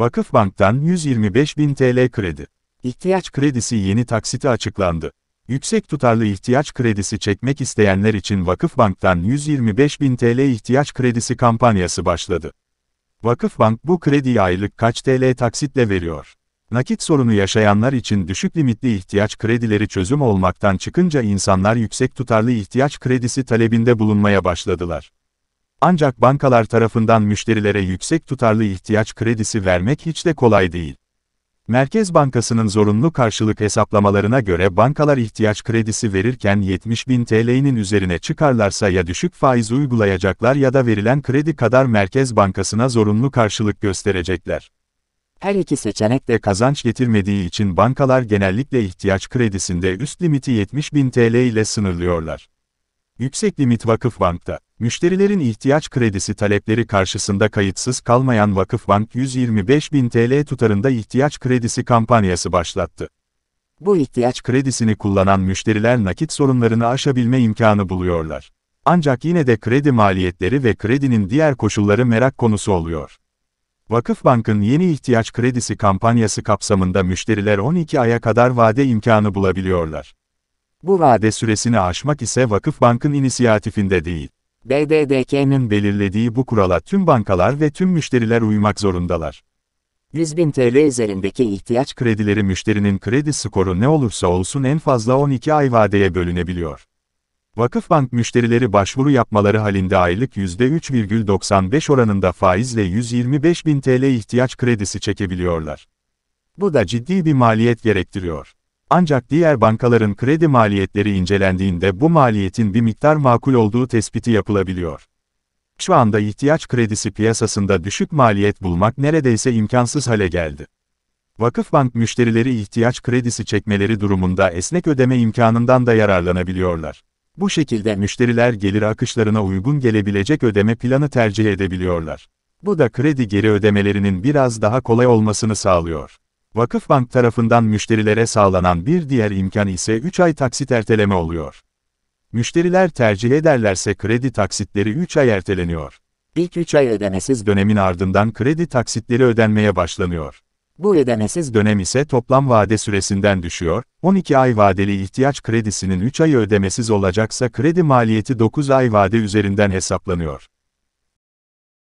Vakıf Bank'tan 125 bin TL kredi. İhtiyaç kredisi yeni taksiti açıklandı. Yüksek tutarlı ihtiyaç kredisi çekmek isteyenler için Vakıf Bank'tan 125 bin TL ihtiyaç kredisi kampanyası başladı. Vakıf Bank bu krediyi aylık kaç TL taksitle veriyor? Nakit sorunu yaşayanlar için düşük limitli ihtiyaç kredileri çözüm olmaktan çıkınca insanlar yüksek tutarlı ihtiyaç kredisi talebinde bulunmaya başladılar. Ancak bankalar tarafından müşterilere yüksek tutarlı ihtiyaç kredisi vermek hiç de kolay değil. Merkez Bankası'nın zorunlu karşılık hesaplamalarına göre bankalar ihtiyaç kredisi verirken 70 bin TL'nin üzerine çıkarlarsa ya düşük faiz uygulayacaklar ya da verilen kredi kadar Merkez Bankası'na zorunlu karşılık gösterecekler. Her iki seçenek de kazanç getirmediği için bankalar genellikle ihtiyaç kredisinde üst limiti 70 bin TL ile sınırlıyorlar. Yüksek limit Vakıf Bank'ta Müşterilerin ihtiyaç kredisi talepleri karşısında kayıtsız kalmayan Vakıfbank 125 bin TL tutarında ihtiyaç kredisi kampanyası başlattı. Bu ihtiyaç kredisini kullanan müşteriler nakit sorunlarını aşabilme imkanı buluyorlar. Ancak yine de kredi maliyetleri ve kredinin diğer koşulları merak konusu oluyor. Vakıfbank'ın yeni ihtiyaç kredisi kampanyası kapsamında müşteriler 12 aya kadar vade imkanı bulabiliyorlar. Bu vade süresini aşmak ise Vakıfbank'ın inisiyatifinde değil. BDDK'nin belirlediği bu kurala tüm bankalar ve tüm müşteriler uymak zorundalar. 100 bin TL üzerindeki ihtiyaç kredileri müşterinin kredi skoru ne olursa olsun en fazla 12 ay vadeye bölünebiliyor. Vakıfbank müşterileri başvuru yapmaları halinde aylık %3,95 oranında faizle 125 bin TL ihtiyaç kredisi çekebiliyorlar. Bu da ciddi bir maliyet gerektiriyor. Ancak diğer bankaların kredi maliyetleri incelendiğinde bu maliyetin bir miktar makul olduğu tespiti yapılabiliyor. Şu anda ihtiyaç kredisi piyasasında düşük maliyet bulmak neredeyse imkansız hale geldi. Vakıfbank müşterileri ihtiyaç kredisi çekmeleri durumunda esnek ödeme imkanından da yararlanabiliyorlar. Bu şekilde müşteriler gelir akışlarına uygun gelebilecek ödeme planı tercih edebiliyorlar. Bu da kredi geri ödemelerinin biraz daha kolay olmasını sağlıyor. Vakıfbank tarafından müşterilere sağlanan bir diğer imkan ise 3 ay taksit erteleme oluyor. Müşteriler tercih ederlerse kredi taksitleri 3 ay erteleniyor. İlk 3 ay ödemesiz dönemin ardından kredi taksitleri ödenmeye başlanıyor. Bu ödemesiz dönem ise toplam vade süresinden düşüyor, 12 ay vadeli ihtiyaç kredisinin 3 ay ödemesiz olacaksa kredi maliyeti 9 ay vade üzerinden hesaplanıyor.